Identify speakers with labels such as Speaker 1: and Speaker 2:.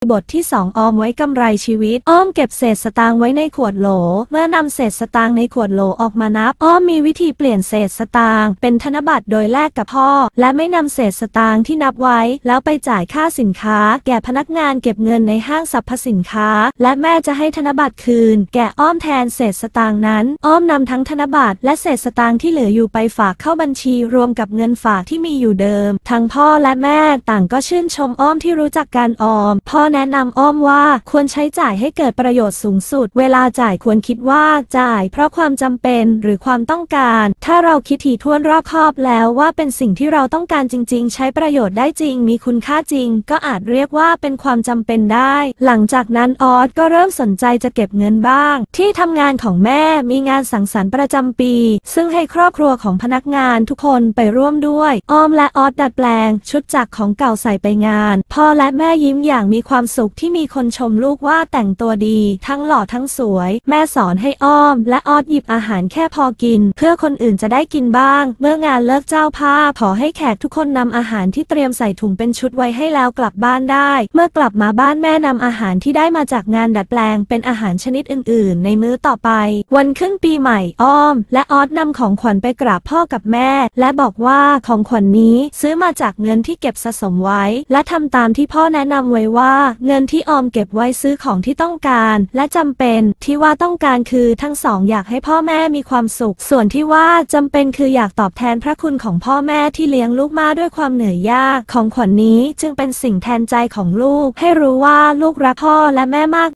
Speaker 1: บทที่ 2ออมไว้กำไรชีวิต อ้อมเก็บเศษสตางค์ไว้ในขวดโหล เมื่อนำเศษสตางค์ในขวดโหลออกมานับ อ้อมมีวิธีเปลี่ยนเศษสตางค์เป็นธนบัตรโดยแลกกับพ่อ และไม่นำเศษสตางค์ที่นับไว้ แล้วไปจ่ายค่าสินค้า แก่พนักงานเก็บเงินในห้างสรรพสินค้า และแม่จะให้ธนบัตรคืนแก่อ้อมแทนเศษสตางค์นั้นอ้อมนำทั้งธนบัตรและเศษสตางค์ที่เหลืออยู่ไปฝากเข้าบัญชี รวมกับเงินฝากที่มีอยู่เดิม ทั้งพ่อและแม่ต่างก็ชื่นชมอ้อมที่รู้จักการออม พ่อแนะนำอ้อมว่า ควรใช้จ่ายให้เกิดประโยชน์สูงสุด เวลาจ่ายควรคิดว่าจ่าย เพราะความจำเป็นหรือความต้องการ ถ้าเราคิดถี่ถ้วนรอบคอบแล้วว่าเป็นสิ่งที่เราต้องการจริงๆ ใช้ประโยชน์ได้จริง มีคุณค่าจริง ก็อาจเรียกว่าเป็นความจำเป็นได้ หลังจากนั้นออสก็เริ่มสนใจจะเก็บเงินบ้าง ที่ทำงานของแม่มีงานสังสรรค์ประจำปี ซึ่งให้ครอบครัวของพนักงานทุกคนไปร่วมด้วยออมและออสดัดแปลง ชุดจากของเก่าใส่ไปงานพ่อและแม่ยิ้มอย่างมีความความสุขที่มีคนชมลูกว่าแต่งตัวดีทั้งหล่อทั้งสวย แม่สอนให้อ้อม และออดหยิบอาหารแค่พอกิน เพื่อคนอื่นจะได้กินบ้าง เมื่องานเลิกเจ้าภาพขอให้แขกทุกคนนำอาหารที่เตรียมใส่ถุงเป็นชุดไว้ให้แล้วกลับบ้านได้ เมื่อกลับมาบ้านแม่นำอาหารที่ได้มาจากงานดัดแปลง เป็นอาหารชนิดอื่น ๆ ในมื้อต่อไป วันขึ้นปีใหม่อ้อม และออดนำของขวัญไปกราบพ่อกับแม่ และบอกว่าของขวัญนนี้ซื้อมาจากเงินที่เก็บสะสมไว้ และทำตามที่พ่อแนะนำไว้ว่าเงินที่ออมเก็บไว้ซื้อของที่ต้องการ และจำเป็นที่ว่าต้องการคือทั้งสองอยากให้พ่อแม่มีความสุข ส่วนที่ว่าจำเป็นคืออยากตอบแทนพระคุณของพ่อแม่ที่เลี้ยงลูกมาด้วยความเหนื่อยยาก ของขวัญนนี้จึงเป็นสิ่งแทนใจของลูก ให้รู้ว่าลูกรักพ่อและแม่มาก